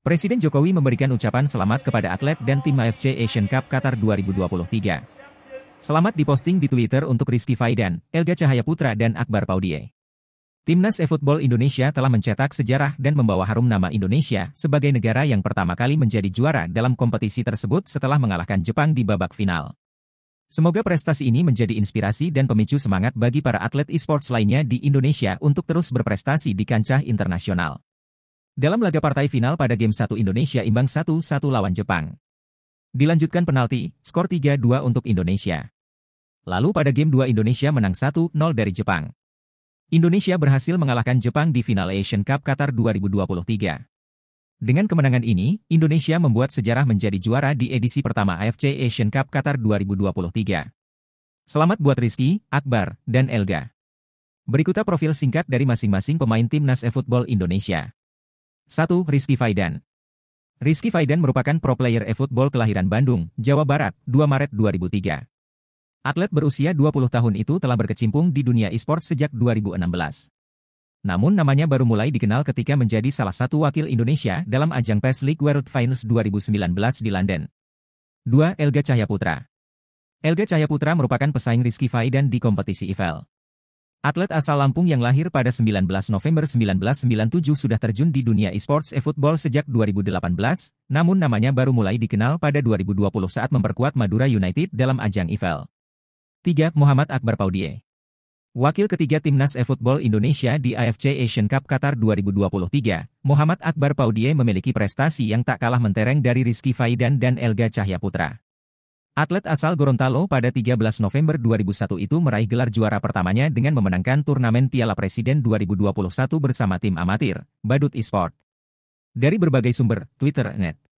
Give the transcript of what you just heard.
Presiden Jokowi memberikan ucapan selamat kepada atlet dan tim AFC Asian Cup Qatar 2023. Selamat diposting di Twitter untuk Rizky Faidan, Elga Cahaya Putra dan Akbar Paudie. Timnas e-football Indonesia telah mencetak sejarah dan membawa harum nama Indonesia sebagai negara yang pertama kali menjadi juara dalam kompetisi tersebut setelah mengalahkan Jepang di babak final. Semoga prestasi ini menjadi inspirasi dan pemicu semangat bagi para atlet e-sports lainnya di Indonesia untuk terus berprestasi di kancah internasional. Dalam laga partai final pada game 1 Indonesia imbang 1-1 lawan Jepang. Dilanjutkan penalti, skor 3-2 untuk Indonesia. Lalu pada game 2 Indonesia menang 1-0 dari Jepang. Indonesia berhasil mengalahkan Jepang di final Asian Cup Qatar 2023. Dengan kemenangan ini, Indonesia membuat sejarah menjadi juara di edisi pertama AFC Asian Cup Qatar 2023. Selamat buat Rizky, Akbar, dan Elga. Berikutnya profil singkat dari masing-masing pemain timnas e-football Indonesia. 1. Rizky Faidan Rizky Faidan merupakan pro player e-football kelahiran Bandung, Jawa Barat, 2 Maret 2003. Atlet berusia 20 tahun itu telah berkecimpung di dunia e-sport sejak 2016. Namun namanya baru mulai dikenal ketika menjadi salah satu wakil Indonesia dalam ajang PES League World Finals 2019 di London. 2. Elga Cahyaputra Elga Cahyaputra merupakan pesaing Rizky Faidan di kompetisi IFL. Atlet asal Lampung yang lahir pada 19 November 1997 sudah terjun di dunia esports e-football sejak 2018, namun namanya baru mulai dikenal pada 2020 saat memperkuat Madura United dalam ajang IFL. 3. Muhammad Akbar Paudie Wakil ketiga Timnas e-football Indonesia di AFC Asian Cup Qatar 2023, Muhammad Akbar Paudie memiliki prestasi yang tak kalah mentereng dari Rizky Faidan dan Elga Cahya Putra. Atlet asal Gorontalo pada 13 November 2001 itu meraih gelar juara pertamanya dengan memenangkan turnamen Piala Presiden 2021 bersama tim amatir, Badut Esport. Dari berbagai sumber, Twitter, net.